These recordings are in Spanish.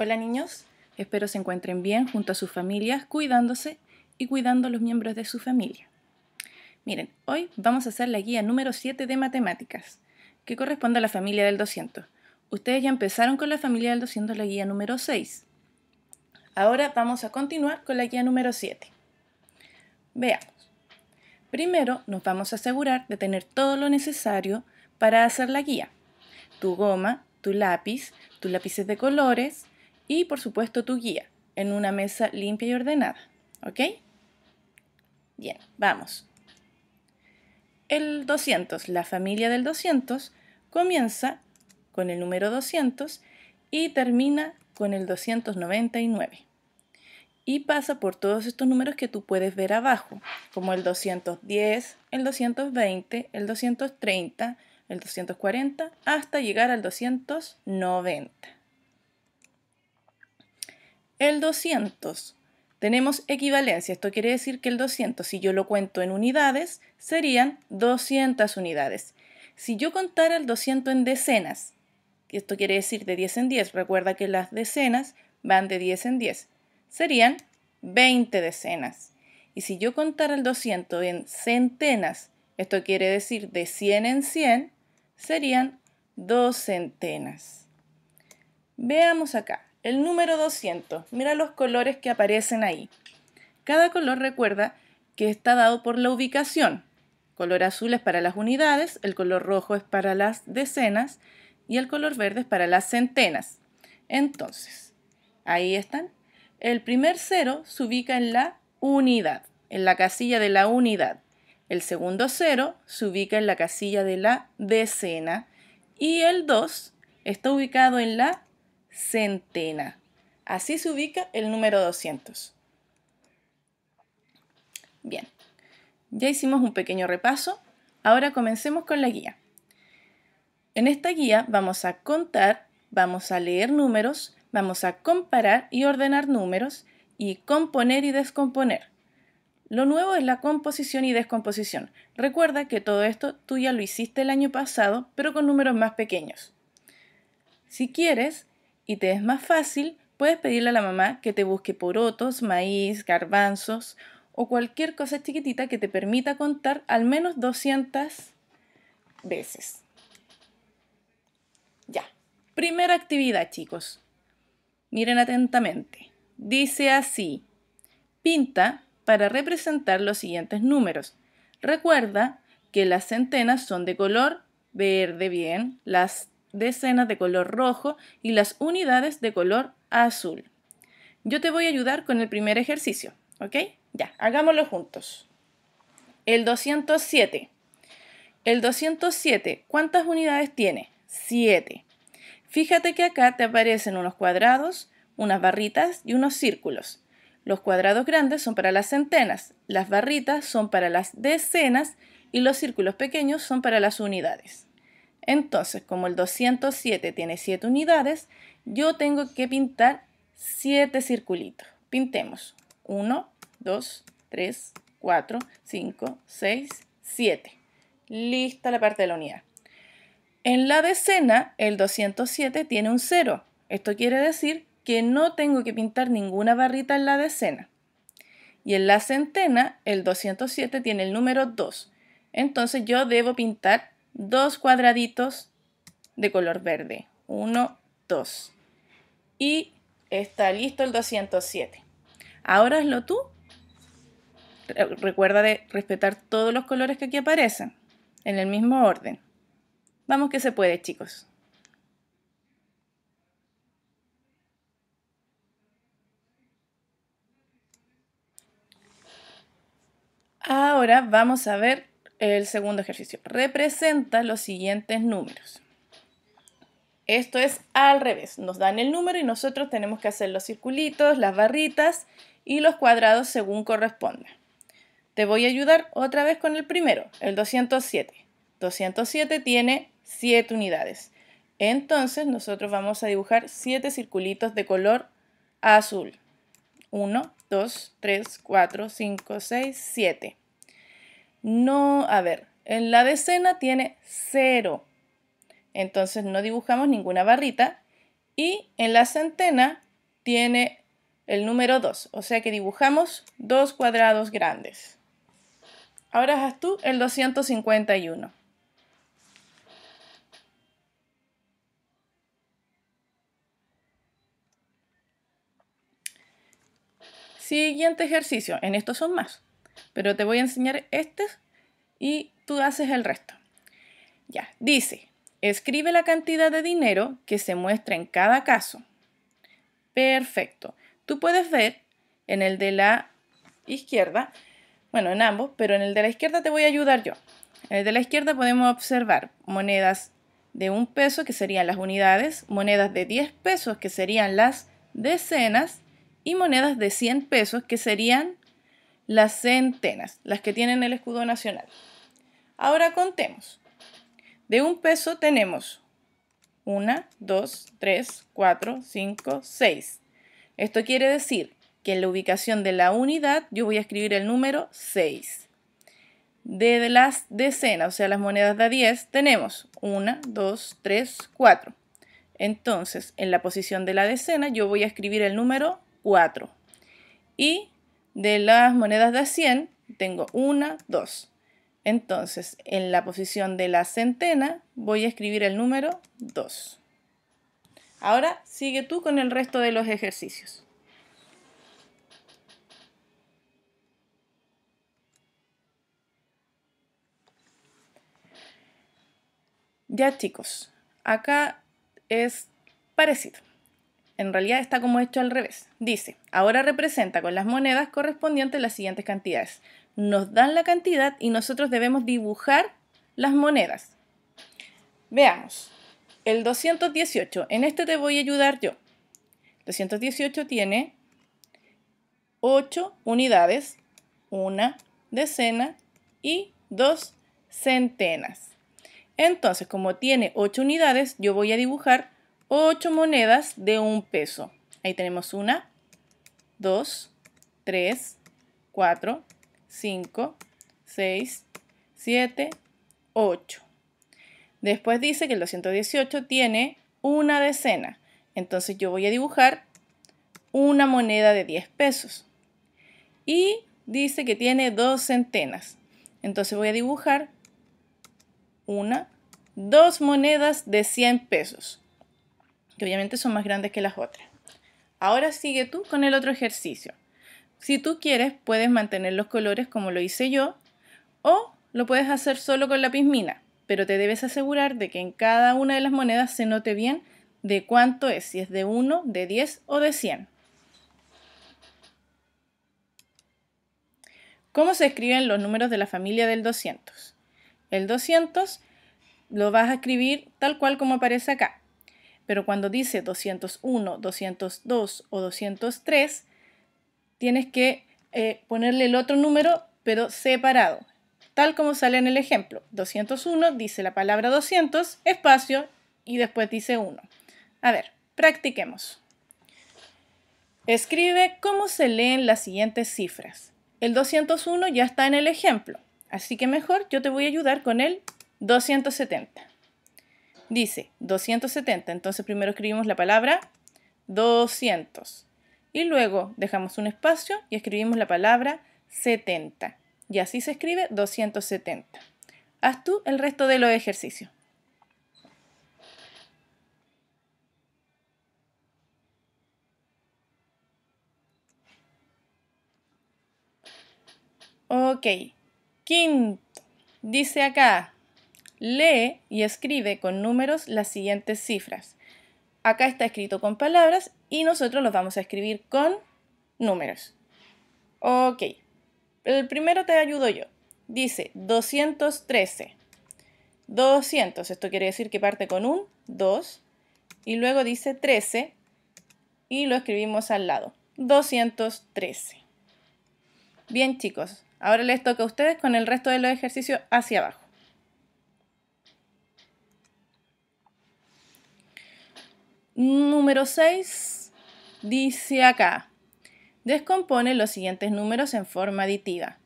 Hola niños, espero se encuentren bien junto a sus familias, cuidándose y cuidando a los miembros de su familia. Miren, hoy vamos a hacer la guía número 7 de matemáticas, que corresponde a la familia del 200. Ustedes ya empezaron con la familia del 200, la guía número 6. Ahora vamos a continuar con la guía número 7. Veamos. Primero nos vamos a asegurar de tener todo lo necesario para hacer la guía. Tu goma, tu lápiz, tus lápices de colores, y por supuesto tu guía en una mesa limpia y ordenada. ¿Ok? Bien, vamos. El 200, la familia del 200, comienza con el número 200 y termina con el 299. Y pasa por todos estos números que tú puedes ver abajo, como el 210, el 220, el 230, el 240, hasta llegar al 290. El 200. Tenemos equivalencia. Esto quiere decir que el 200, si yo lo cuento en unidades, serían 200 unidades. Si yo contara el 200 en decenas, esto quiere decir de 10 en 10, recuerda que las decenas van de 10 en 10, serían 20 decenas. Y si yo contara el 200 en centenas, esto quiere decir de 100 en 100, serían 2 centenas. Veamos acá. El número 200. Mira los colores que aparecen ahí. Cada color recuerda que está dado por la ubicación. Color azul es para las unidades, el color rojo es para las decenas y el color verde es para las centenas. Entonces, ahí están. El primer cero se ubica en la unidad, en la casilla de la unidad. El segundo cero se ubica en la casilla de la decena y el 2 está ubicado en la centena. Así se ubica el número 200. Bien, ya hicimos un pequeño repaso. Ahora comencemos con la guía. En esta guía vamos a contar, vamos a leer números, vamos a comparar y ordenar números y componer y descomponer. Lo nuevo es la composición y descomposición. Recuerda que todo esto tú ya lo hiciste el año pasado, pero con números más pequeños. Si quieres, y te es más fácil, puedes pedirle a la mamá que te busque porotos, maíz, garbanzos o cualquier cosa chiquitita que te permita contar al menos 200 veces. Ya. Primera actividad, chicos. Miren atentamente. Dice así. Pinta para representar los siguientes números. Recuerda que las centenas son de color verde bien, las decenas de color rojo y las unidades de color azul. Yo te voy a ayudar con el primer ejercicio, ¿ok? Ya, hagámoslo juntos. El 207. El 207, ¿cuántas unidades tiene? 7. Fíjate que acá te aparecen unos cuadrados, unas barritas y unos círculos. Los cuadrados grandes son para las centenas, las barritas son para las decenas y los círculos pequeños son para las unidades. Entonces, como el 207 tiene 7 unidades, yo tengo que pintar 7 circulitos. Pintemos 1, 2, 3, 4, 5, 6, 7. Lista la parte de la unidad. En la decena, el 207 tiene un 0. Esto quiere decir que no tengo que pintar ninguna barrita en la decena. Y en la centena, el 207 tiene el número 2. Entonces yo debo pintar dos cuadraditos de color verde. Uno, dos Y está listo el 207. Ahora hazlo tú. Recuerda de respetar todos los colores que aquí aparecen, en el mismo orden. Vamos que se puede, chicos. Ahora vamos a ver el segundo ejercicio. Representa los siguientes números. Esto es al revés. Nos dan el número y nosotros tenemos que hacer los circulitos, las barritas y los cuadrados según corresponda. Te voy a ayudar otra vez con el primero, el 207. 207 tiene 7 unidades. Entonces nosotros vamos a dibujar 7 circulitos de color azul. 1, 2, 3, 4, 5, 6, 7. No, a ver, en la decena tiene 0. Entonces no dibujamos ninguna barrita. Y en la centena tiene el número 2. O sea que dibujamos dos cuadrados grandes. Ahora haz tú el 251. Siguiente ejercicio. En estos son más pero te voy a enseñar este y tú haces el resto. Ya, dice, escribe la cantidad de dinero que se muestra en cada caso. Perfecto. Tú puedes ver en el de la izquierda, bueno, en ambos, pero en el de la izquierda te voy a ayudar yo. En el de la izquierda podemos observar monedas de un peso, que serían las unidades, monedas de 10 pesos, que serían las decenas, y monedas de 100 pesos, que serían las centenas, las que tienen el escudo nacional. Ahora contemos. De un peso tenemos 1, 2, 3, 4, 5, 6. Esto quiere decir que en la ubicación de la unidad yo voy a escribir el número 6. De las decenas, o sea, las monedas de 10, tenemos 1, 2, 3, 4. Entonces, en la posición de la decena yo voy a escribir el número 4. Y de las monedas de 100 tengo una, dos. Entonces, en la posición de la centena voy a escribir el número 2. Ahora sigue tú con el resto de los ejercicios. Ya chicos, acá es parecido en realidad está como hecho al revés. Dice, ahora representa con las monedas correspondientes las siguientes cantidades. Nos dan la cantidad y nosotros debemos dibujar las monedas. Veamos, el 218, en este te voy a ayudar yo. 218 tiene 8 unidades, una decena y dos centenas. Entonces, como tiene 8 unidades, yo voy a dibujar 8 monedas de un peso. Ahí tenemos una, 2 3 4 5 6 7 8 Después dice que el 218 tiene una decena. Entonces yo voy a dibujar una moneda de 10 pesos. Y dice que tiene dos centenas. Entonces voy a dibujar una, dos monedas de 100 pesos que obviamente son más grandes que las otras. Ahora sigue tú con el otro ejercicio. Si tú quieres, puedes mantener los colores como lo hice yo o lo puedes hacer solo con la pismina, pero te debes asegurar de que en cada una de las monedas se note bien de cuánto es, si es de 1, de 10 o de 100. ¿Cómo se escriben los números de la familia del 200? El 200 lo vas a escribir tal cual como aparece acá, pero cuando dice 201, 202 o 203, tienes que eh, ponerle el otro número, pero separado. Tal como sale en el ejemplo. 201 dice la palabra 200, espacio, y después dice 1. A ver, practiquemos. Escribe cómo se leen las siguientes cifras. El 201 ya está en el ejemplo, así que mejor yo te voy a ayudar con el 270. Dice 270, entonces primero escribimos la palabra 200 y luego dejamos un espacio y escribimos la palabra 70. Y así se escribe 270. Haz tú el resto de los ejercicios. Ok, quinto, dice acá, lee y escribe con números las siguientes cifras. Acá está escrito con palabras y nosotros los vamos a escribir con números. Ok, el primero te ayudo yo. Dice 213. 200, esto quiere decir que parte con un 2 y luego dice 13 y lo escribimos al lado. 213. Bien chicos, ahora les toca a ustedes con el resto de los ejercicios hacia abajo. Número 6 dice acá, descompone los siguientes números en forma aditiva.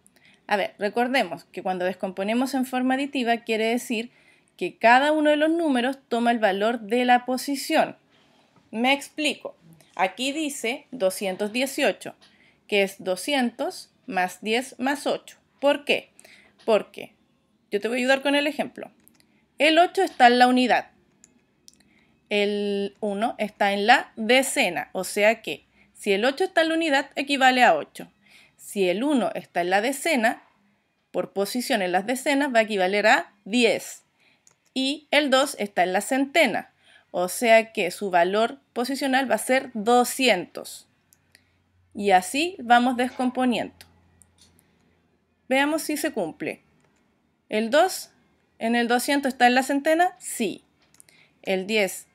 A ver, recordemos que cuando descomponemos en forma aditiva quiere decir que cada uno de los números toma el valor de la posición. Me explico. Aquí dice 218, que es 200 más 10 más 8. ¿Por qué? Porque, yo te voy a ayudar con el ejemplo. El 8 está en la unidad, el 1 está en la decena, o sea que si el 8 está en la unidad equivale a 8. Si el 1 está en la decena, por posición en las decenas va a equivaler a 10. Y el 2 está en la centena, o sea que su valor posicional va a ser 200. Y así vamos descomponiendo. Veamos si se cumple. El 2 en el 200 está en la centena, sí. El 10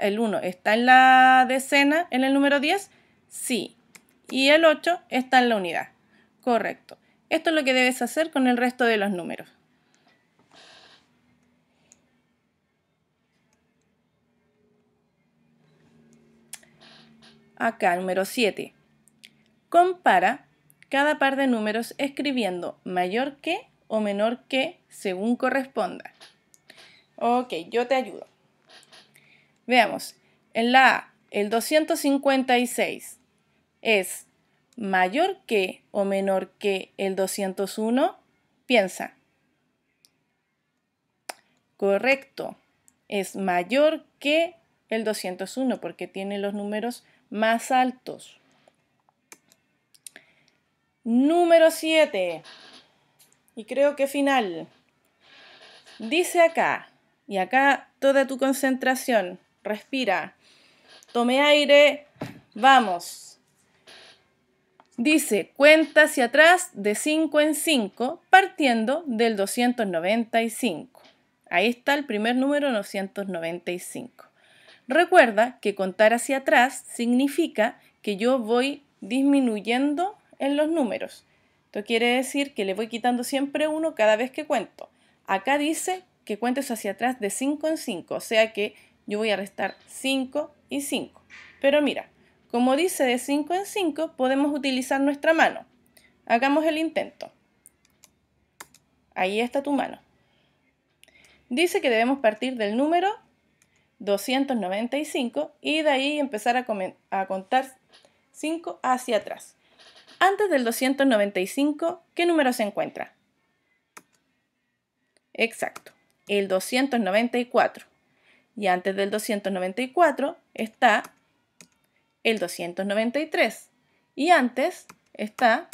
¿El 1 está en la decena, en el número 10? Sí. ¿Y el 8 está en la unidad? Correcto. Esto es lo que debes hacer con el resto de los números. Acá, número 7. Compara cada par de números escribiendo mayor que o menor que según corresponda. Ok, yo te ayudo. Veamos, en la el 256 es mayor que o menor que el 201, piensa. Correcto, es mayor que el 201 porque tiene los números más altos. Número 7. Y creo que final. Dice acá, y acá toda tu concentración, respira. Tome aire, vamos. Dice, cuenta hacia atrás de 5 en 5, partiendo del 295. Ahí está el primer número 295. Recuerda que contar hacia atrás significa que yo voy disminuyendo en los números. Esto quiere decir que le voy quitando siempre uno cada vez que cuento. Acá dice que cuentes hacia atrás de 5 en 5, o sea que yo voy a restar 5 y 5. Pero mira, como dice de 5 en 5, podemos utilizar nuestra mano. Hagamos el intento. Ahí está tu mano. Dice que debemos partir del número 295 y de ahí empezar a, contar 5 hacia atrás. Antes del 295, ¿qué número se encuentra? Exacto, el 294. Y antes del 294 está el 293. Y antes está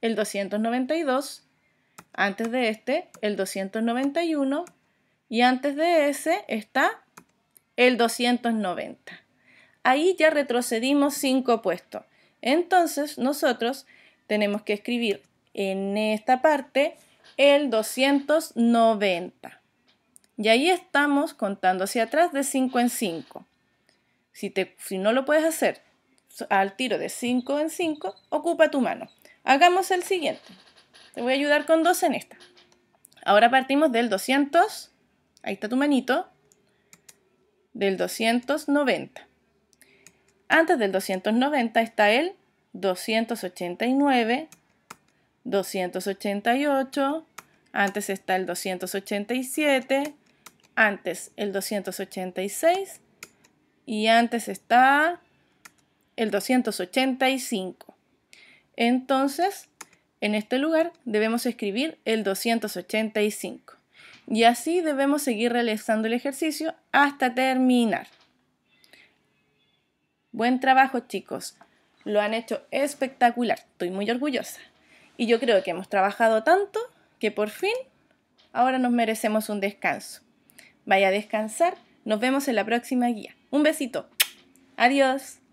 el 292. Antes de este, el 291. Y antes de ese está el 290. Ahí ya retrocedimos 5 puestos. Entonces nosotros tenemos que escribir en esta parte el 290. Y ahí estamos contando hacia atrás de 5 en 5. Si, si no lo puedes hacer al tiro de 5 en 5, ocupa tu mano. Hagamos el siguiente. Te voy a ayudar con 2 en esta. Ahora partimos del 200. Ahí está tu manito. Del 290. Antes del 290 está el 289, 288, antes está el 287, antes el 286 y antes está el 285. Entonces, en este lugar debemos escribir el 285. Y así debemos seguir realizando el ejercicio hasta terminar. Buen trabajo chicos, lo han hecho espectacular, estoy muy orgullosa. Y yo creo que hemos trabajado tanto que por fin ahora nos merecemos un descanso vaya a descansar. Nos vemos en la próxima guía. Un besito. Adiós.